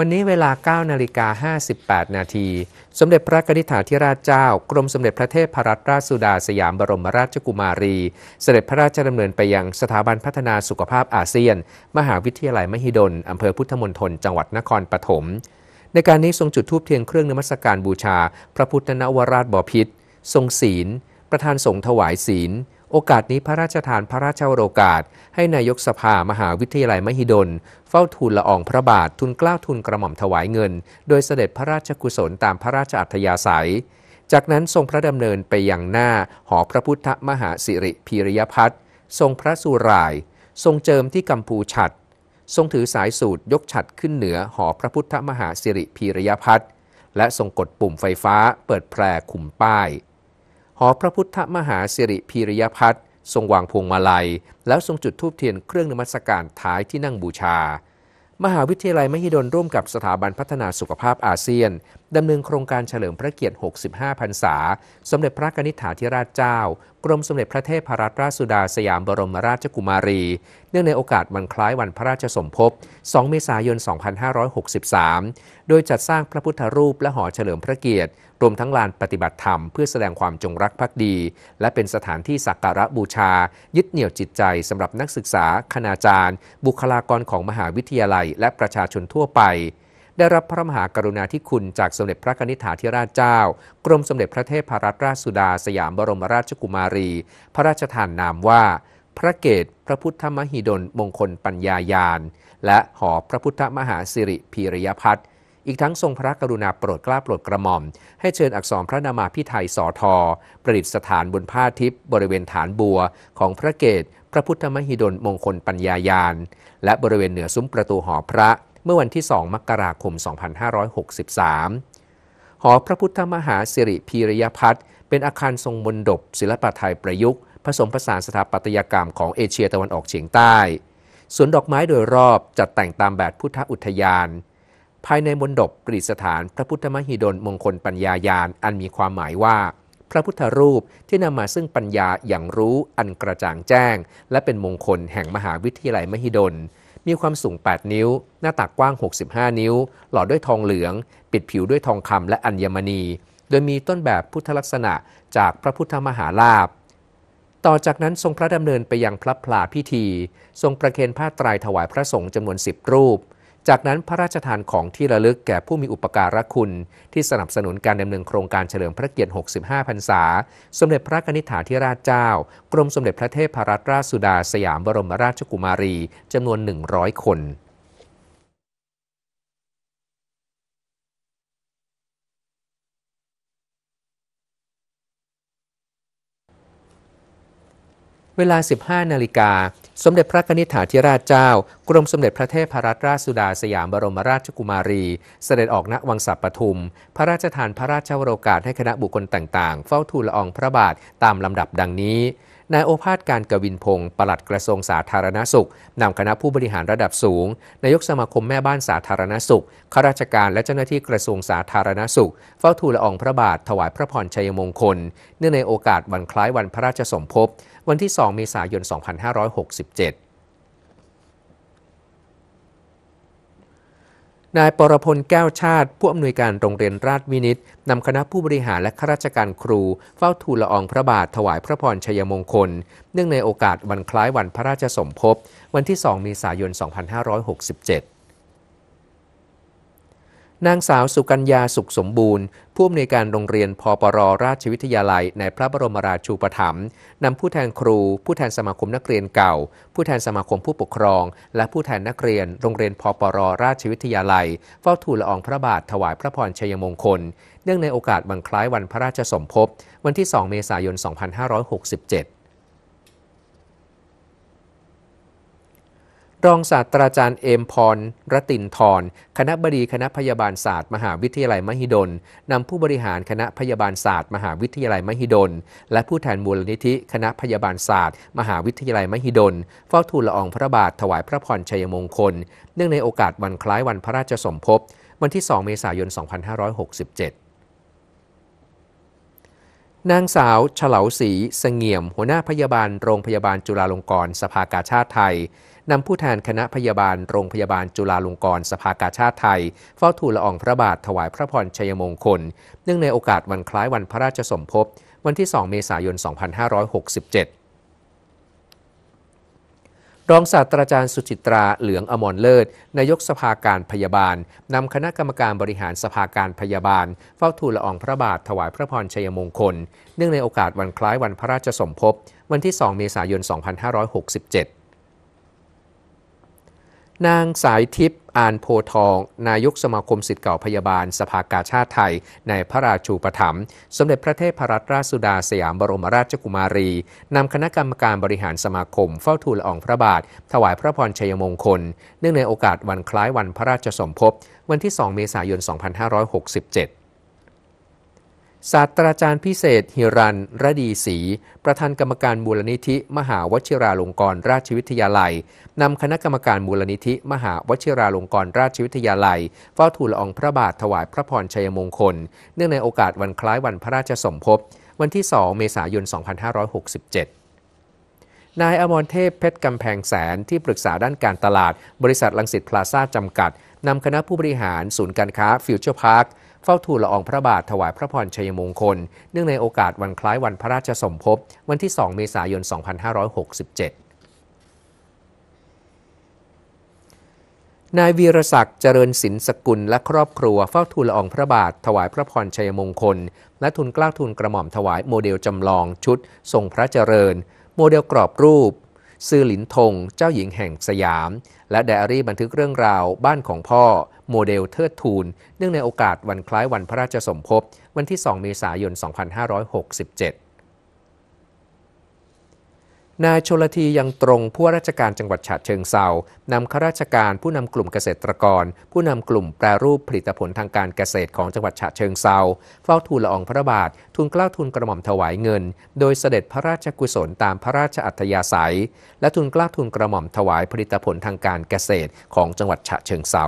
วันนี้เวลา 9 นาฬิกา 58 นาที สมเด็จพระกนิษฐาธิราชเจ้า กรมสมเด็จพระเทพรัตนราชสุดาสยามบรมราชกุมารี เสด็จพระราชดำเนินไปยังสถาบันพัฒนาสุขภาพอาเซียน มหาวิทยาลัยมหิดล อำเภอพุทธมณฑลจังหวัดนครปฐม ในการนี้ทรงจุดธูปเทียนเครื่องนมัสการบูชา พระพุทธนวราชบพิษ ทรงศีล ประธานสงฆ์ถวายศีลโอกาสนี้พระราชทานพระราชโอกาสให้นายกสภามหาวิทยาลัยมหิดล เฝ้าทูลละอองพระบาททุนกล้าวทุนกระหม่อมถวายเงิน โดยเสด็จพระราชกุศลตามพระราชอัธยาศัย จากนั้นทรงพระดำเนินไปยังหน้าหอพระพุทธมหาสิริพิริยพัฒน์ทรงพระสุรายทรงเจิมที่กัมพูชัดทรงถือสายสูตรยกฉัดขึ้นเหนือหอพระพุทธมหาสิริพิริยพัฒน์และทรงกดปุ่มไฟฟ้าเปิดแพรขุมป้ายหอพระพุทธมหาสิริพีรยพัฒน์ทรงวางพวงมาลัย แล้วทรงจุดธูปเทียนเครื่องนมัสการท้ายที่นั่งบูชา มหาวิทยาลัยมหิดลร่วมกับสถาบันพัฒนาสุขภาพอาเซียนดำเนินโครงการเฉลิมพระเกียรติ 65 พรรษา สมเด็จพระกนิษฐาธิราชเจ้า กรมสมเด็จพระเทพรัตนราชสุดาสยามบรมราชกุมารี เนื่องในโอกาสวันคล้ายวันพระราชสมภพ2เมษายน 2563 โดยจัดสร้างพระพุทธรูปและหอเฉลิมพระเกียรติ รวมทั้งลานปฏิบัติธรรมเพื่อแสดงความจงรักภักดี และเป็นสถานที่สักการะบูชา ยึดเหนี่ยวจิตใจสำหรับนักศึกษา คณาจารย์ บุคลากรของมหาวิทยาลัย และประชาชนทั่วไปได้รับพระมหากรุณาธิคุณจากสมเด็จพระนิธิถาธิราชเจ้า กรมสมเด็จพระเทพรัตนราชสุดาสยามบรมราชกุมารี พระราชทานนามว่า พระเกศพระพุทธมหิดลมงคลปัญญายานและหอพระพุทธมหาสิริพีรยพัฒน์อีกทั้งทรงพระกรุณาโปรดกล้าโปรดกระหม่อม ให้เชิญอักษรพระนามาพิไทยสอทอประดิษฐานบนผ้าทิพย์บริเวณฐานบัว ของพระเกศพระพุทธมหิดลมงคลปัญญายานและบริเวณเหนือซุ้มประตูหอพระเมื่อวันที่ 2 มกราคม 2563 หอพระพุทธมหาสิริพีรยพัฒน์เป็นอาคารทรงมนดบศิลปะไทยประยุกต์ผสมผสานสถาปัตยกรรมของเอเชียตะวันออกเฉียงใต้ สวนดอกไม้โดยรอบ จัดแต่งตามแบบพุทธอุทยาน ภายในมนดบปริสถานพระพุทธมหิดลมงคลปัญญายาน อันมีความหมายว่า พระพุทธรูปที่นำมาซึ่งปัญญาอย่างรู้ อันกระจ่างแจ้ง และเป็นมงคลแห่งมหาวิทยาลัยมหิดลมีความสูง 8 นิ้ว หน้าตักกว้าง 65 นิ้ว หล่อด้วยทองเหลือง ปิดผิวด้วยทองคำและอัญมณี โดยมีต้นแบบพุทธลักษณะจากพระพุทธมหาลาภต่อจากนั้นทรงพระดำเนินไปยังพระพลาพิธี ทรงประเคนผ้าตรายถวายพระสงฆ์จำนวนสิบรูปจากนั้นพระราชทานของที่ระลึกแก่ผู้มีอุปการะคุณ ที่สนับสนุนการดำเนินโครงการเฉลิมพระเกียรติ 65 พรรษา สมเด็จพระนิธิฐาธิราชเจ้า กรมสมเด็จพระเทพรัตนราชสุดาสยามบรมราชกุมารีจำนวน 100 คน เวลา 15 นาฬิกาสมเด็จพระนิษฐาธิราชเจ้า กรมสมเด็จพระเทพรัตนราชสุดาสยามบรมราชกุมารี เสด็จออกณวังสัปปทุม พระราชทานพระราชวโรกาสให้คณะบุคคลต่างๆ เฝ้าทูลละอองพระบาทตามลำดับดังนี้นายโอภาสการกวินพงศ์ปลัดกระทรวงสาธารณสุข นำคณะผู้บริหารระดับสูงนายกสมาคมแม่บ้านสาธารณสุขข้าราชการและเจ้าหน้าที่กระทรวงสาธารณสุข เฝ้าทูลละอองพระบาทถวายพระพรชัยมงคล เนื่องในโอกาสวันคล้ายวันพระราชสมภพวันที่ 2 เมษายน 2567นายปรพลแก้วชาติ ผู้อำนวยการโรงเรียนราชวินิตนำคณะผู้บริหารและข้าราชการครู เฝ้าทูลละอองพระบาทถวายพระพรชัยมงคล เนื่องในโอกาสวันคล้ายวันพระราชสมภพวันที่ 2 มีสายน 2567นางสาวสุกัญญาสุขสมบูรณ์ ผู้อำนวยการโรงเรียนพปรราชวิทยาลัย ในพระบรมราชูปถัมภ์นำผู้แทนครูผู้แทนสมาคมนักเรียนเก่า ผู้แทนสมาคมผู้ปกครองและผู้แทนนักเรียน โรงเรียนพปรราชวิทยาลัย เฝ้าทูลละอองพระบาทถวายพระพรชัยมงคล เนื่องในโอกาสบังคล้ายวันพระราชสมภพวันที่ 2 เมษายน 2567รองศาสตราจารย์เอมพร รตินทร์คณะบดีคณะพยาบาลศาสตร์ มหาวิทยาลัยมหิดล นำผู้บริหารคณะพยาบาลศาสตร์ มหาวิทยาลัยมหิดล และผู้แทนมูลนิธิคณะพยาบาลศาสตร์ มหาวิทยาลัยมหิดลเฝ้าทูลละอองพระบาทถวายพระพรชัยมงคล เนื่องในโอกาสวันคล้ายวันพระราชสมภพ วันที่ 2 เมษายน 2567นางสาวเฉลาศรีสเงี่ยมหัวหน้าพยาบาลโรงพยาบาลจุฬาลงกรณ์สภากาชาติไทยนำผู้แทนคณะพยาบาลโรงพยาบาลจุฬาลงกรณ์สภากาชาติไทย เฝ้าทูลละอองพระบาทถวายพระพรชัยมงคลเนื่องในโอกาสวันคล้ายวันพระราชสมภพวันที่ 2 เมษายน 2567รองศาสตราจารย์สุจิตราเหลืองอมรเลิศนายกสภาการพยาบาล นำคณะกรรมการบริหารสภาการพยาบาล เฝ้าทูลละอองพระบาทถวายพระพรชัยมงคล เนื่องในโอกาสวันคล้ายวันพระราชสมภพวันที่ 2 เมษายน 2567นางสายทิพย์อานโพทอง นายกสมาคมสิทธิ์เก่าพยาบาล สภากาชาติไทย ในพระราชูปถัมภ์สมเด็จพระเทพรัตนราชสุดาสยามบรมราชกุมารี นำคณะกรรมการบริหารสมาคม เฝ้าทูลอองพระบาท ถวายพระพรชัยมงคลเนื่องในโอกาสวันคล้ายวันพระราชสมภพวันที่ 2 เมษายน 2567ศาสตราจารย์พิเศษฮิรันระดีศรีประธานกรรมการมูลนิธิ มหาวชิราลงกรณราชวิทยาลัยนำคณะกรรมการมูลนิธิ มหาวชิราลงกรณราชวิทยาลัย เฝ้าทูลลอองพระบาทถวายพระพรชัยมงคลเนื่องในโอกาสวันคล้ายวันพระราชสมภพวันที่ 2 เมษายน 2567นายอมรเทพเพชรกำแพงแสนที่ปรึกษาด้านการตลาด บริษัทลังสิตพลาซ่าจำกัด นำคณะผู้บริหาร ศูนย์การค้าฟิวเจอร์พาร์คเฝ้าทูลละอองพระบาทถวายพระพรชัยมงคล เนื่องในโอกาสวันคล้าย วันพระราชสมภพวันที่ 2 เมษายน 2567 นายวีรศักดิ์เจริญศิ์สกุลและครอบครัวเฝ้าทูลละอองพระบาทถวายพระพรชัยมงคล และทุนกล้าทุนกระหม่อมถวายโมเดลจำลองชุดทรงพระเจริญโมเดลกรอบรูปซื่อหลินทงเจ้าหญิงแห่งสยาม และไดอารี่บันทึกเรื่องราวบ้านของพ่อโมเดลเทิดทูน เนื่องในโอกาสวันคล้ายวันพระราชสมภพวันที่2เมษายน 2567นายชลทียังตรงผู้ราชการจังหวัดฉะเชิงเซานำข้าราชการผู้นำกลุ่มเกษตรกร ผู้นำกลุ่มแปรรูปผลิตผลทางการเกษตรของจังหวัดฉะเชิงเซาเฝ้าทูลละอองพระบาท ทูลเกล้าทูลกระหม่อมถวายเงิน โดยเสด็จพระราชกุศลตามพระราชอัธยาศัย และทูลเกล้าทูลกระหม่อมถวายผลิตผลทางการเกษตรของจังหวัดฉะเชิงเซา